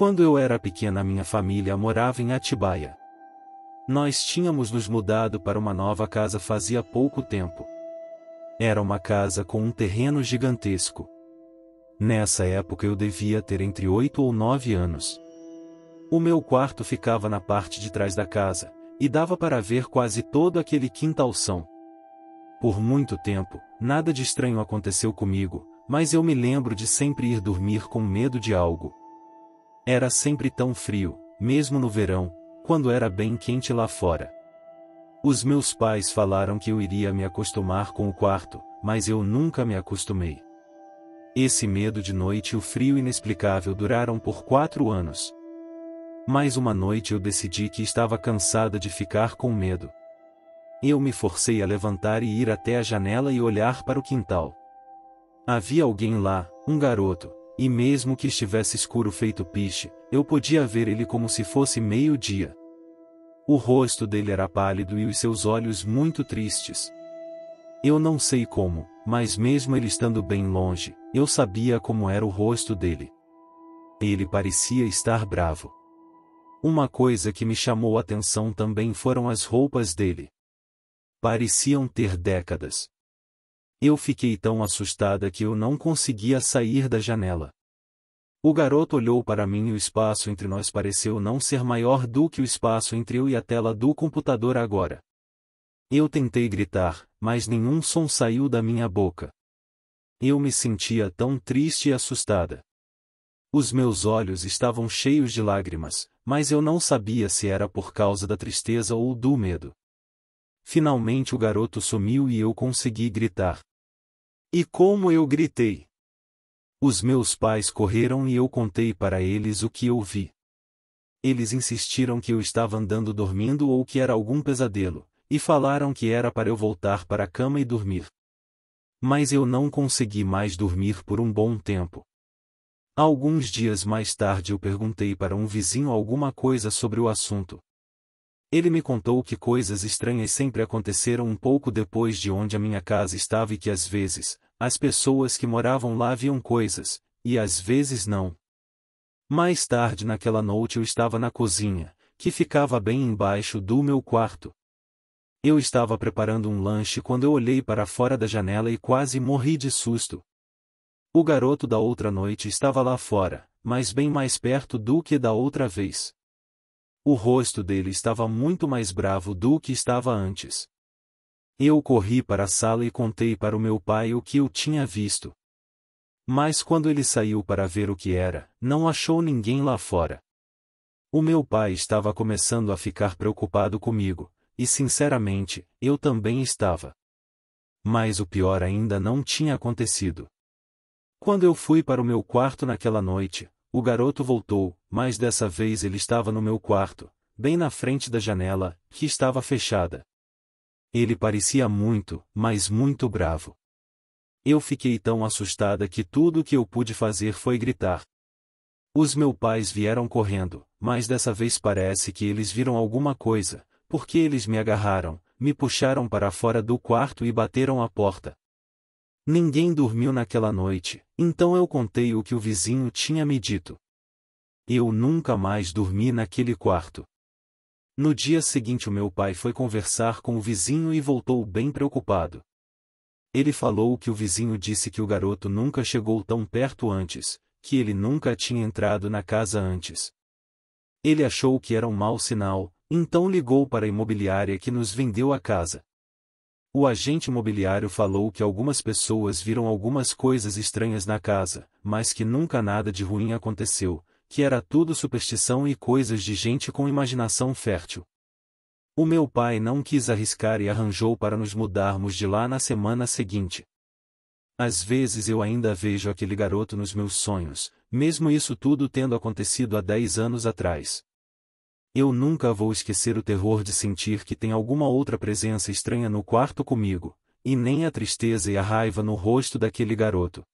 Quando eu era pequena, minha família morava em Atibaia. Nós tínhamos nos mudado para uma nova casa fazia pouco tempo. Era uma casa com um terreno gigantesco. Nessa época eu devia ter entre oito ou nove anos. O meu quarto ficava na parte de trás da casa, e dava para ver quase todo aquele quintalção. Por muito tempo, nada de estranho aconteceu comigo, mas eu me lembro de sempre ir dormir com medo de algo. Era sempre tão frio, mesmo no verão, quando era bem quente lá fora. Os meus pais falaram que eu iria me acostumar com o quarto, mas eu nunca me acostumei. Esse medo de noite e o frio inexplicável duraram por quatro anos. Mais uma noite eu decidi que estava cansada de ficar com medo. Eu me forcei a levantar e ir até a janela e olhar para o quintal. Havia alguém lá, um garoto, e mesmo que estivesse escuro feito piche, eu podia ver ele como se fosse meio-dia. O rosto dele era pálido e os seus olhos muito tristes. Eu não sei como, mas mesmo ele estando bem longe, eu sabia como era o rosto dele. Ele parecia estar bravo. Uma coisa que me chamou a atenção também foram as roupas dele. Pareciam ter décadas. Eu fiquei tão assustada que eu não conseguia sair da janela. O garoto olhou para mim e o espaço entre nós pareceu não ser maior do que o espaço entre eu e a tela do computador agora. Eu tentei gritar, mas nenhum som saiu da minha boca. Eu me sentia tão triste e assustada. Os meus olhos estavam cheios de lágrimas, mas eu não sabia se era por causa da tristeza ou do medo. Finalmente o garoto sumiu e eu consegui gritar. E como eu gritei! Os meus pais correram e eu contei para eles o que eu vi. Eles insistiram que eu estava andando dormindo ou que era algum pesadelo, e falaram que era para eu voltar para a cama e dormir. Mas eu não consegui mais dormir por um bom tempo. Alguns dias mais tarde eu perguntei para um vizinho alguma coisa sobre o assunto, ele me contou que coisas estranhas sempre aconteceram um pouco depois de onde a minha casa estava e que às vezes, as pessoas que moravam lá viam coisas, e às vezes não. Mais tarde naquela noite eu estava na cozinha, que ficava bem embaixo do meu quarto. Eu estava preparando um lanche quando eu olhei para fora da janela e quase morri de susto. O garoto da outra noite estava lá fora, mas bem mais perto do que da outra vez o rosto dele estava muito mais bravo do que estava antes. Eu corri para a sala e contei para o meu pai o que eu tinha visto. Mas quando ele saiu para ver o que era, não achou ninguém lá fora. O meu pai estava começando a ficar preocupado comigo, e sinceramente, eu também estava. Mas o pior ainda não tinha acontecido. Quando eu fui para o meu quarto naquela noite, o garoto voltou, mas dessa vez ele estava no meu quarto, bem na frente da janela, que estava fechada. Ele parecia muito, mas muito bravo. Eu fiquei tão assustada que tudo o que eu pude fazer foi gritar. Os meus pais vieram correndo, mas dessa vez parece que eles viram alguma coisa, porque eles me agarraram, me puxaram para fora do quarto e bateram a porta. Ninguém dormiu naquela noite, então eu contei o que o vizinho tinha me dito. Eu nunca mais dormi naquele quarto. No dia seguinte, o meu pai foi conversar com o vizinho e voltou bem preocupado. Ele falou que o vizinho disse que o garoto nunca chegou tão perto antes, que ele nunca tinha entrado na casa antes. Ele achou que era um mau sinal, então ligou para a imobiliária que nos vendeu a casa. O agente imobiliário falou que algumas pessoas viram algumas coisas estranhas na casa, mas que nunca nada de ruim aconteceu, que era tudo superstição e coisas de gente com imaginação fértil. O meu pai não quis arriscar e arranjou para nos mudarmos de lá na semana seguinte. Às vezes eu ainda vejo aquele garoto nos meus sonhos, mesmo isso tudo tendo acontecido há dez anos atrás. Eu nunca vou esquecer o terror de sentir que tem alguma outra presença estranha no quarto comigo, e nem a tristeza e a raiva no rosto daquele garoto.